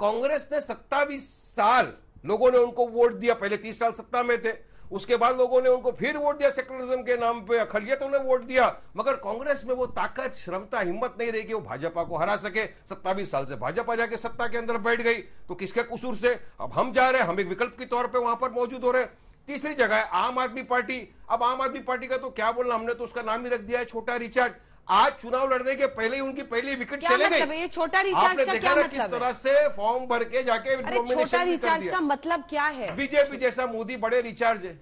कांग्रेस ने सत्तावीस साल लोगों ने उनको वोट दिया पहले तीस साल सत्ता में थे उसके बाद लोगों ने उनको फिर वोट दिया सेक्युलरिज्म के नाम पे अखलियत तो उन्हें वोट दिया मगर कांग्रेस में वो ताकत श्रमता हिम्मत नहीं रही कि वो भाजपा को हरा सके सत्तावीस साल से भाजपा जाके सत्ता के अंदर बैठ गई तो किसके कसूर से अब हम जा रहे हैं हम एक विकल्प के तौर पर वहां पर मौजूद हो रहे हैं तीसरी जगह है आम आदमी पार्टी अब आम आदमी पार्टी का तो क्या बोलना हमने तो उसका नाम ही रख दिया है छोटा रिचार्ज आज चुनाव लड़ने के पहले ही उनकी पहली विकेट क्या चले मतलब गई ये छोटा रिचार्ज का क्या मतलब किस तरह से फॉर्म भर के जाके छोटा रिचार्ज का मतलब क्या है बीजेपी जैसा मोदी बड़े रिचार्ज है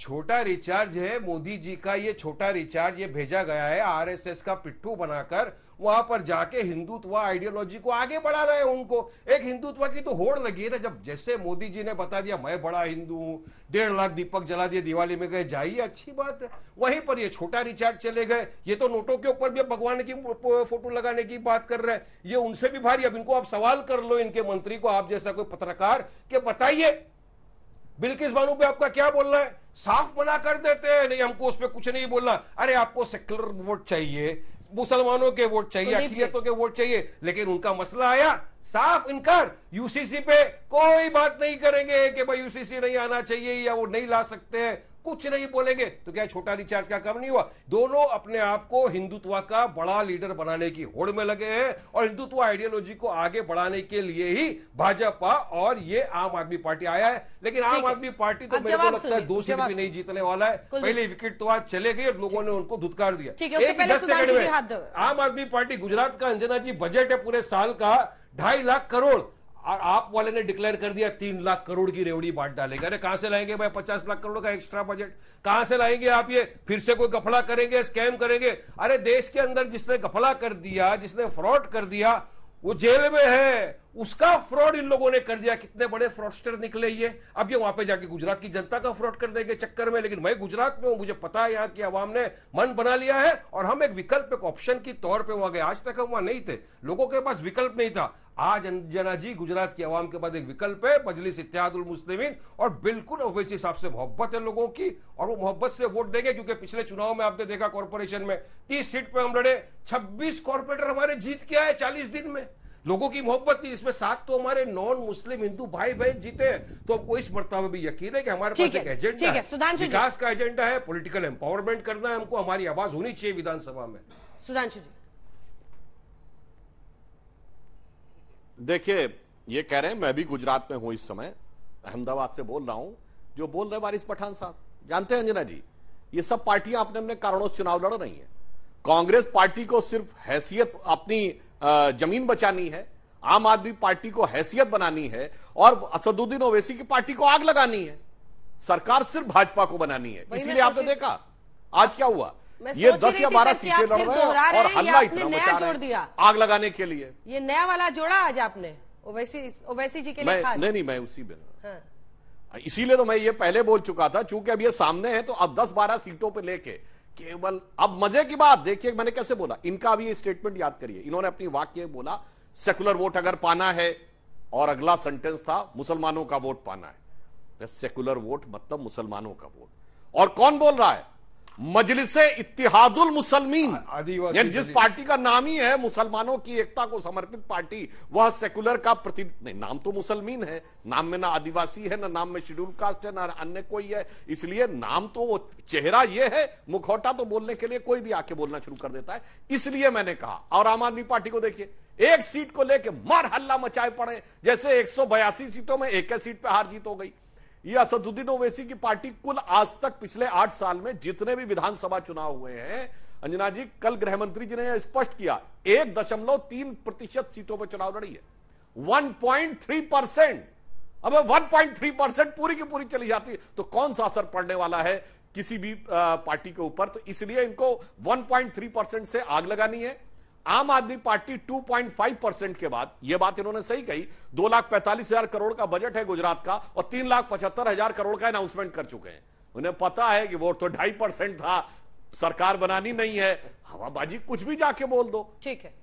छोटा रिचार्ज है मोदी जी का ये छोटा रिचार्ज ये भेजा गया है आरएसएस का पिट्ठू बनाकर वहां पर जाके हिंदुत्व आइडियोलॉजी को आगे बढ़ा रहे हैं उनको एक हिंदुत्व की तो होड़ लगी है ना जब जैसे मोदी जी ने बता दिया मैं बड़ा हिंदू हूं डेढ़ लाख दीपक जला दिए दिवाली में गए जाइए अच्छी बात है वहीं पर ये छोटा रिचार्ज चले गए ये तो नोटों के ऊपर भी भगवान की फोटो लगाने की बात कर रहे हैं ये उनसे भी भारी अब इनको आप सवाल कर लो इनके मंत्री को आप जैसा कोई पत्रकार के बताइए बिल्किस बानू पे आपका क्या बोलना है साफ मना कर देते हैं नहीं हमको उस पर कुछ नहीं बोलना अरे आपको सेक्युलर वोट चाहिए मुसलमानों के वोट चाहिए तो अखिलियतों के वोट चाहिए लेकिन उनका मसला आया साफ इनकार यूसीसी पे कोई बात नहीं करेंगे कि भाई यूसीसी नहीं आना चाहिए या वो नहीं ला सकते हैं कुछ नहीं बोलेंगे तो क्या छोटा रिचार्ज का काम नहीं हुआ दोनों अपने आप को हिंदुत्व का बड़ा लीडर बनाने की होड़ में लगे हैं और हिंदुत्व आइडियोलॉजी को आगे बढ़ाने के लिए ही भाजपा और ये आम आदमी पार्टी आया है लेकिन आम आदमी पार्टी तो मेरे को लगता है दो सीट भी नहीं जीतने वाला है पहले विकेट तो आज चले गए और लोगों ने उनको धुतकार दिया एक दस सेकंड में आम आदमी पार्टी गुजरात का अंजना जी बजट है पूरे साल का ढाई लाख करोड़ और आप वाले ने डिक्लेयर कर दिया तीन लाख करोड़ की रेवड़ी बांट डालेगा अरे कहां से लाएंगे भाई पचास लाख करोड़ का एक्स्ट्रा बजट कहां से लाएंगे आप ये फिर से कोई गफला करेंगे स्कैम करेंगे अरे देश के अंदर जिसने गफला कर दिया जिसने फ्रॉड कर दिया वो जेल में है उसका फ्रॉड इन लोगों ने कर दिया कितने बड़े फ्रॉडस्टर निकले ये अब ये वहां पे जाके गुजरात की जनता का फ्रॉड करने के चक्कर में लेकिन मैं गुजरात में हूं मुझे पता है यहाँ की आवाम ने मन बना लिया है और हम एक विकल्प एक ऑप्शन के तौर पे वहां गए आज तक हम वहां नहीं थे लोगों के पास विकल्प नहीं था आज अंजना जी गुजरात की आवाम के बाद एक विकल्प है मजलिस इत्यादुल मुस्लिमीन और बिल्कुल ओवैसी हिसाब से मोहब्बत है लोगों की और वो मोहब्बत से वोट देंगे क्योंकि पिछले चुनाव में आपने देखा कॉरपोरेशन में तीस सीट पे हम लड़े छब्बीस कॉरपोरेटर हमारे जीत के आए चालीस दिन में लोगों की मोहब्बत थी इसमें साथ तो हमारे नॉन मुस्लिम हिंदू भाई बहन जीते हैं तो आपको इस मरतबा भी यकीन है कि हमारे पास एक एजेंडा है विकास का एजेंडा है पोलिटिकल एम्पावरमेंट करना है हमको हमारी आवाज होनी चाहिए विधानसभा में सुधांशु जी देखिए ये कह रहे हैं मैं भी गुजरात में हूं इस समय अहमदाबाद से बोल रहा हूं जो बोल रहे वारिस पठान साहब जानते हैं अंजना जी ये सब पार्टियां अपने अपने कारणों से चुनाव लड़ रही हैं कांग्रेस पार्टी को सिर्फ हैसियत अपनी जमीन बचानी है आम आदमी पार्टी को हैसियत बनानी है और असदुद्दीन ओवैसी की पार्टी को आग लगानी है सरकार सिर्फ भाजपा को बनानी है इसीलिए आपने देखा आज क्या हुआ ये दस या बारह सीटें लड़ रहे हैं और हल्ला इतना मचा रहे हैं आग लगाने के लिए ये नया वाला जोड़ा आज आपने ओवैसी ओवैसी जी के लिए नहीं नहीं मैं उसी में हाँ। इसीलिए तो मैं ये पहले बोल चुका था चूंकि अब ये सामने है तो अब दस बारह सीटों पर लेके केवल अब मजे की बात देखिए मैंने कैसे बोला इनका भी स्टेटमेंट याद करिए इन्होंने अपनी वाक्य बोला सेकुलर वोट अगर पाना है और अगला सेंटेंस था मुसलमानों का वोट पाना है सेकुलर वोट मतलब मुसलमानों का वोट और कौन बोल रहा है मजलिस इतिहादुल मुसलमीन यानी जिस पार्टी का नाम ही है मुसलमानों की एकता को समर्पित पार्टी वह सेकुलर का प्रतिनिधि नहीं नाम तो मुसलमीन है नाम में ना आदिवासी है ना नाम में शेड्यूल कास्ट है ना अन्य कोई है इसलिए नाम तो वो चेहरा ये है मुखौटा तो बोलने के लिए कोई भी आके बोलना शुरू कर देता है इसलिए मैंने कहा और आम आदमी पार्टी को देखिए एक सीट को लेकर मर हल्ला मचाए पड़े जैसे एक सीटों में एक सीट पर हार जीत हो गई ये असदुद्दीन ओवैसी की पार्टी कुल आज तक पिछले आठ साल में जितने भी विधानसभा चुनाव हुए हैं अंजना जी कल गृहमंत्री जी ने यह स्पष्ट किया एक दशमलव तीन प्रतिशत सीटों पर चुनाव लड़ी है वन पॉइंट थ्री परसेंट अब वन पॉइंट थ्री परसेंट पूरी की पूरी चली जाती है तो कौन सा असर पड़ने वाला है किसी भी पार्टी के ऊपर तो इसलिए इनको 1.3 परसेंट से आग लगानी है आम आदमी पार्टी 2.5 परसेंट के बाद यह बात इन्होंने सही कही दो लाख पैंतालीस हजार करोड़ का बजट है गुजरात का और तीन लाख पचहत्तर हजार करोड़ का अनाउंसमेंट कर चुके हैं उन्हें पता है कि वोट तो ढाई परसेंट था सरकार बनानी नहीं है हवाबाजी कुछ भी जाके बोल दो ठीक है